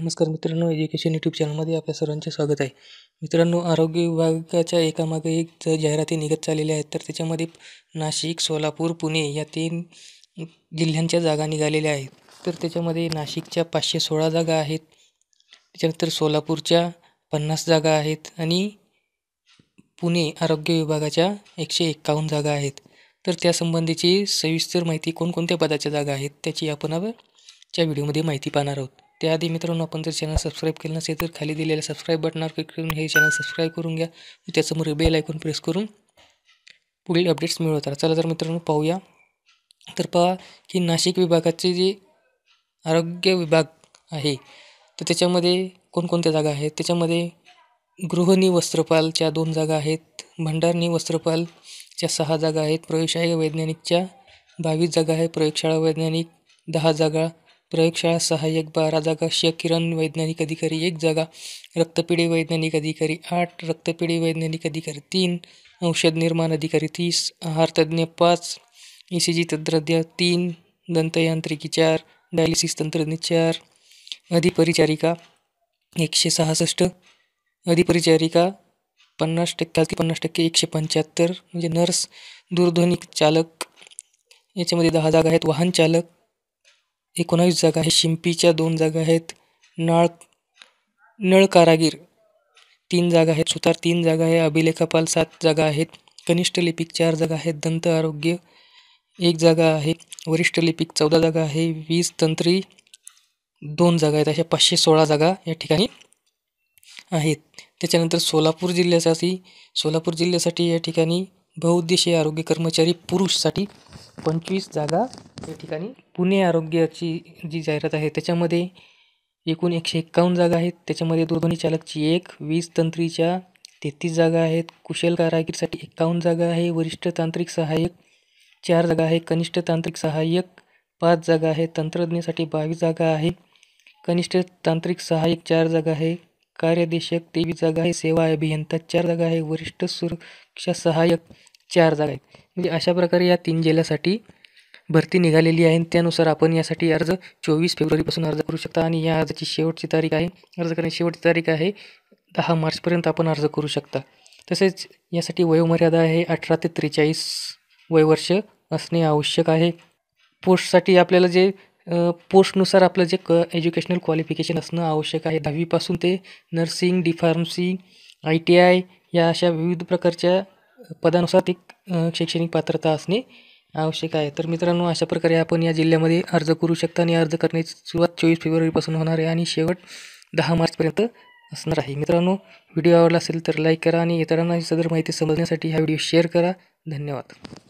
नमस्कार मित्रांनो education YouTube चॅनलमध्ये आपल्या सर्वांचे स्वागत आहे मित्रांनो आरोग्य विभागाच्या एकामागे एक जर जाहिराती निघत चाललेल्या आहेत तर त्याच्यामध्ये नाशिक सोलापूर पुणे या तीन जिल्ह्यांच्या जागा निघालेल्या आहेत तर त्याच्यामध्ये नाशिकच्या पाचशे सोळा जागा आहेत त्याच्यानंतर सोलापूरच्या पन्नास जागा आहेत आणि पुणे आरोग्य विभागाच्या एकशे एक्कावन्न जागा आहेत तर त्यासंबंधीची सविस्तर माहिती कोणकोणत्या पदाच्या जागा आहेत त्याची आपण च्या व्हिडिओमध्ये माहिती पाहणार आहोत त्याआधी मित्रांनो आपण जर चॅनल सबस्क्राईब केलं नसेल तर खाली दिलेल्या सबस्क्राईब बटनावर क्लिक करून हे चॅनल सबस्क्राईब करून घ्या त्यासमोर बेल ऐकून प्रेस करून पुढील अपडेट्स मिळवतात चला तर मित्रांनो पाहूया तर पहा की नाशिक विभागाचे जे आरोग्य विभाग आहे तर त्याच्यामध्ये कोणकोणत्या जागा आहेत त्याच्यामध्ये गृहनी वस्त्रपालच्या दोन जागा आहेत भंडारणी वस्त्रपालच्या सहा जागा आहेत प्रयोगशाळा वैज्ञानिकच्या बावीस जागा आहे प्रयोगशाळा वैज्ञानिक दहा जागा प्रयोगशाळा सहाय्यक बारा जागा किरण वैज्ञानिक अधिकारी एक जागा रक्तपिढी वैज्ञानिक अधिकारी आठ रक्तपिढी वैज्ञानिक अधिकारी तीन औषध निर्माण अधिकारी तीस आहार तज्ज्ञ पाच ई सी जी तंत्रज्ञ तीन दंतयांत्रिकी चार डायलिसिस तंत्रज्ञ चार अधिपरिचारिका एकशे सहासष्ट अधिपरिचारिका पन्नास टक्के पन्नास टक्के एकशे पंच्याहत्तर म्हणजे नर्स दूरध्वनी चालक याच्यामध्ये दहा जागा आहेत वाहन चालक एकोणावीस जागा आहे शिंपीच्या दोन जागा आहेत नाळ कारागीर तीन जागा आहेत सुतार तीन जागा आहे अभिलेखापाल सात जागा आहेत कनिष्ठ लिपिक चार जागा आहेत दंत आरोग्य एक जागा आहे वरिष्ठ लिपिक चौदा जागा आहे वीज तंत्री दोन जागा आहेत अशा पाचशे सोळा जागा या ठिकाणी आहेत त्याच्यानंतर सोलापूर जिल्ह्यासाठी सोलापूर जिल्ह्यासाठी या ठिकाणी बहुउद्देशीय आरोग्य कर्मचारी पुरुषसाठी पंचवीस जागा या ठिकाणी पुणे आरोग्याची जी जाहिरात आहे त्याच्यामध्ये एकूण एकशे एक्कावन्न जागा आहेत त्याच्यामध्ये दूरध्वनी चालकची एक वीज तंत्रीच्या तेहतीस जागा आहेत कुशल कारागीरसाठी एक्कावन्न जागा आहे वरिष्ठ तांत्रिक सहाय्यक चार जागा आहे कनिष्ठ तांत्रिक सहाय्यक पाच जागा आहे तंत्रज्ञासाठी बावीस जागा आहे कनिष्ठ तांत्रिक सहाय्यक चार जागा आहे कार्यदेशक तेवीस जागा आहे सेवा अभियंता चार जागा आहे वरिष्ठ सुरक्षा सहाय्यक चार जागा आहेत म्हणजे अशा प्रकारे या तीन जिल्ह्यासाठी भरती निघालेली आहे त्यानुसार आपण यासाठी अर्ज चोवीस फेब्रुवारीपासून अर्ज करू शकता आणि या अर्जाची शेवटची तारीख आहे अर्ज करण्याची शेवटची तारीख आहे दहा मार्चपर्यंत आपण अर्ज करू शकता तसेच यासाठी वयोमर्यादा आहे अठरा ते त्रेचाळीस वयवर्ष असणे आवश्यक आहे पोस्टसाठी आपल्याला जे पोस्टनुसार आपलं जे क एज्युकेशनल क्वालिफिकेशन असणं आवश्यक आहे दहावीपासून ते nursing D pharmacy I T I या अशा विविध प्रकारच्या पदानुसार ती शैक्षणिक पात्रता असणे आवश्यक आहे तर मित्रांनो अशा प्रकारे आपण या जिल्ह्यामध्ये अर्ज करू शकता आणि अर्ज करण्याची सुरुवात चोवीस फेब्रुवारीपासून होणार आहे आणि शेवट दहा मार्चपर्यंत असणार आहे मित्रांनो व्हिडिओ आवडला असेल तर लाईक करा आणि इतरांना सदर माहिती समजण्यासाठी हा व्हिडिओ शेअर करा धन्यवाद